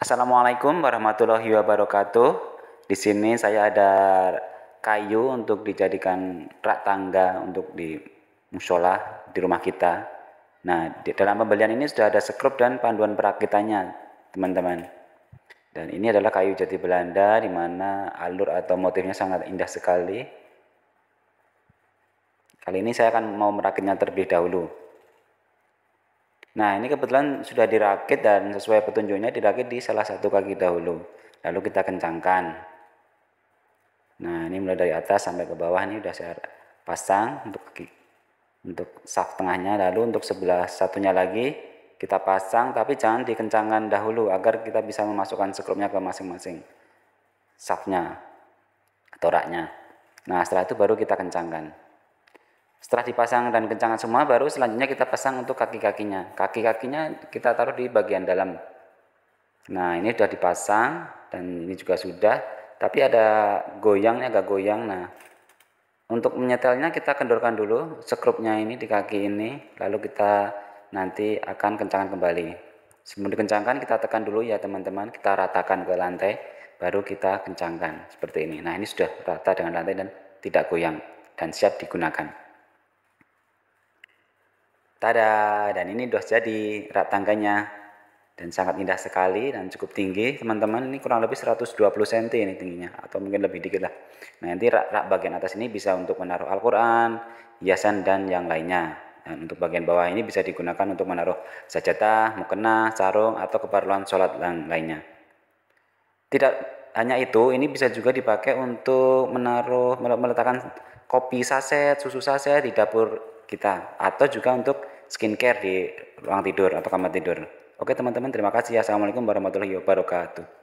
Assalamualaikum warahmatullahi wabarakatuh. Di sini saya ada kayu untuk dijadikan rak tangga untuk di musola di rumah kita. Nah, di dalam pembelian ini sudah ada sekrup dan panduan perakitannya, teman-teman. Dan ini adalah kayu jati Belanda di mana alur atau motifnya sangat indah sekali. Kali ini saya akan mau merakitnya terlebih dahulu. Nah, ini kebetulan sudah dirakit dan sesuai petunjuknya dirakit di salah satu kaki dahulu. Lalu kita kencangkan. Nah, ini mulai dari atas sampai ke bawah ini sudah saya pasang untuk kaki untuk shaft tengahnya lalu untuk sebelah satunya lagi kita pasang tapi jangan dikencangkan dahulu agar kita bisa memasukkan sekrupnya ke masing-masing shaftnya atau raknya. Nah, setelah itu baru kita kencangkan. Setelah dipasang dan kencangan semua, baru selanjutnya kita pasang untuk kaki-kakinya. Kaki-kakinya kita taruh di bagian dalam. Nah, ini sudah dipasang dan ini juga sudah, tapi ada goyangnya agak goyang. Nah, untuk menyetelnya kita kendorkan dulu sekrupnya ini di kaki ini, lalu kita nanti akan kencangkan kembali. Sebelum dikencangkan kita tekan dulu ya teman-teman, kita ratakan ke lantai, baru kita kencangkan seperti ini. Nah, ini sudah rata dengan lantai dan tidak goyang dan siap digunakan. Tada, dan ini sudah jadi rak tangganya. Dan sangat indah sekali dan cukup tinggi, teman-teman. Ini kurang lebih 120 cm ini tingginya atau mungkin lebih dikit lah. Nah, nanti rak-rak bagian atas ini bisa untuk menaruh Al-Qur'an, hiasan dan yang lainnya. Dan untuk bagian bawah ini bisa digunakan untuk menaruh sajadah, mukena, sarung atau keperluan sholat dan lainnya. Tidak hanya itu, ini bisa juga dipakai untuk menaruh meletakkan kopi saset, susu saset di dapur kita atau juga untuk skincare di ruang tidur atau kamar tidur. Oke teman-teman, terima kasih. Ya. Assalamualaikum warahmatullahi wabarakatuh.